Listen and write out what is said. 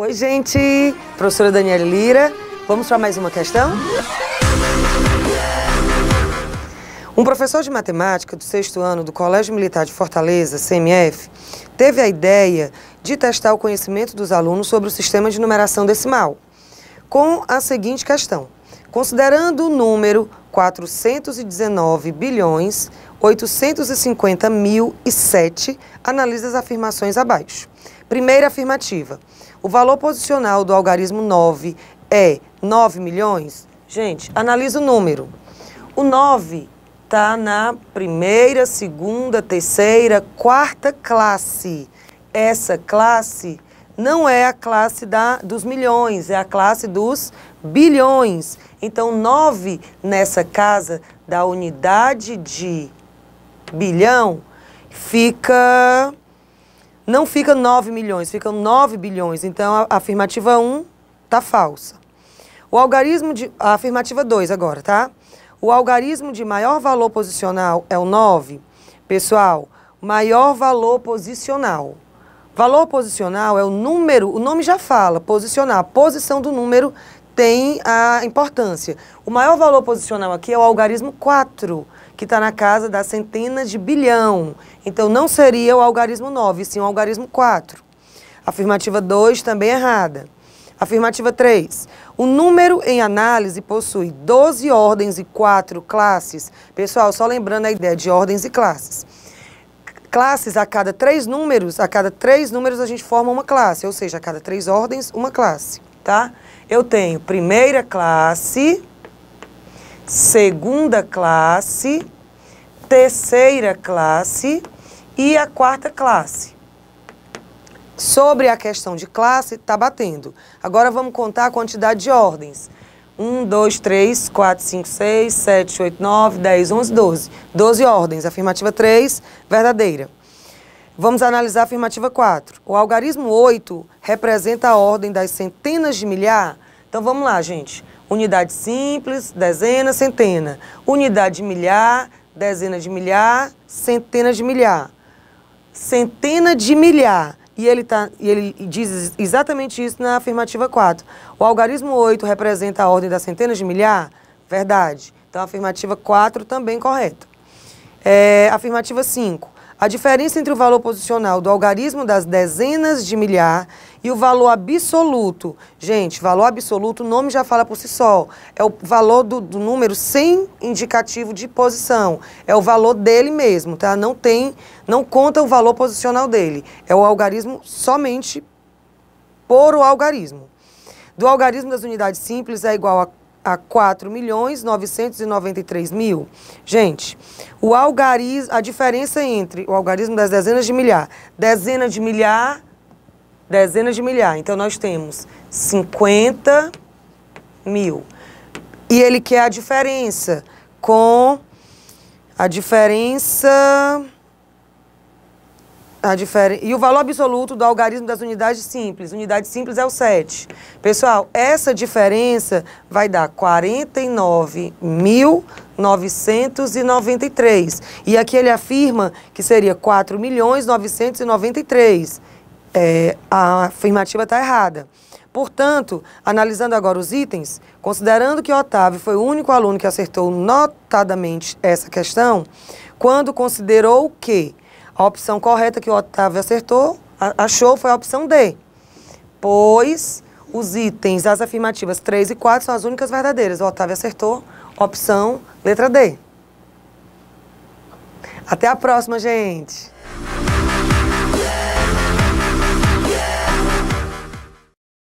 Oi, gente! Professora Daniela Lira. Vamos para mais uma questão? Um professor de matemática do sexto ano do Colégio Militar de Fortaleza, CMF, teve a ideia de testar o conhecimento dos alunos sobre o sistema de numeração decimal, com a seguinte questão. Considerando o número 419 bilhões 850 mil e 7, analise as afirmações abaixo. Primeira afirmativa. O valor posicional do algarismo 9 é 9 milhões? Gente, analisa o número. O 9 está na primeira, segunda, terceira, quarta classe. Essa classe não é a classe da, dos milhões, é a classe dos bilhões. Então, 9 nessa casa da unidade de bilhão fica não fica 9 milhões, ficam 9 bilhões. Então, a afirmativa 1 está falsa. O algarismo de. A afirmativa 2 agora, tá? O algarismo de maior valor posicional é o 9. Pessoal, maior valor posicional. Valor posicional é o número, o nome já fala, posicionar, posição do número tem a importância. O maior valor posicional aqui é o algarismo 4, que está na casa das centenas de bilhão. Então, não seria o algarismo 9, sim o algarismo 4. Afirmativa 2, também errada. Afirmativa 3. O número em análise possui 12 ordens e 4 classes. Pessoal, só lembrando a ideia de ordens e classes. Classes, a cada três números, a cada três números a gente forma uma classe, ou seja, a cada três ordens, uma classe tá? Eu tenho primeira classe, segunda classe, terceira classe e a quarta classe. Sobre a questão de classe, está batendo. Agora vamos contar a quantidade de ordens. 1, 2, 3, 4, 5, 6, 7, 8, 9, 10, 11, 12. 12 ordens. Afirmativa 3, verdadeira. Vamos analisar a afirmativa 4. O algarismo 8 representa a ordem das centenas de milhar. Então vamos lá, gente. Unidade simples, dezena, centena. Unidade de milhar, dezena de milhar, centena de milhar. Centena de milhar. E ele, tá, e ele diz exatamente isso na afirmativa 4. O algarismo 8 representa a ordem das centenas de milhar? Verdade. Então, a afirmativa 4 também correta. É, afirmativa 5. A diferença entre o valor posicional do algarismo das dezenas de milhar e o valor absoluto. Gente, valor absoluto, o nome já fala por si só. É o valor do, do número sem indicativo de posição. É o valor dele mesmo, tá? Não tem, não conta o valor posicional dele. É o algarismo somente por o algarismo. Do algarismo das unidades simples é igual a a 4 milhões 993 mil. Gente, o algarismo, a diferença entre o algarismo das dezenas de milhar, dezena de milhar, dezenas de milhar. Então, nós temos 50 mil. E ele quer a diferença com a diferença a diferença. E o valor absoluto do algarismo das unidades simples. Unidade simples é o 7. Pessoal, essa diferença vai dar 49.993. E aqui ele afirma que seria 4.993. milhões É, a afirmativa está errada. Portanto, analisando agora os itens, considerando que Otávio foi o único aluno que acertou notadamente essa questão, quando considerou que a opção correta que o Otávio acertou, achou, foi a opção D, pois os itens, as afirmativas 3 e 4 são as únicas verdadeiras. O Otávio acertou, opção letra D. Até a próxima, gente!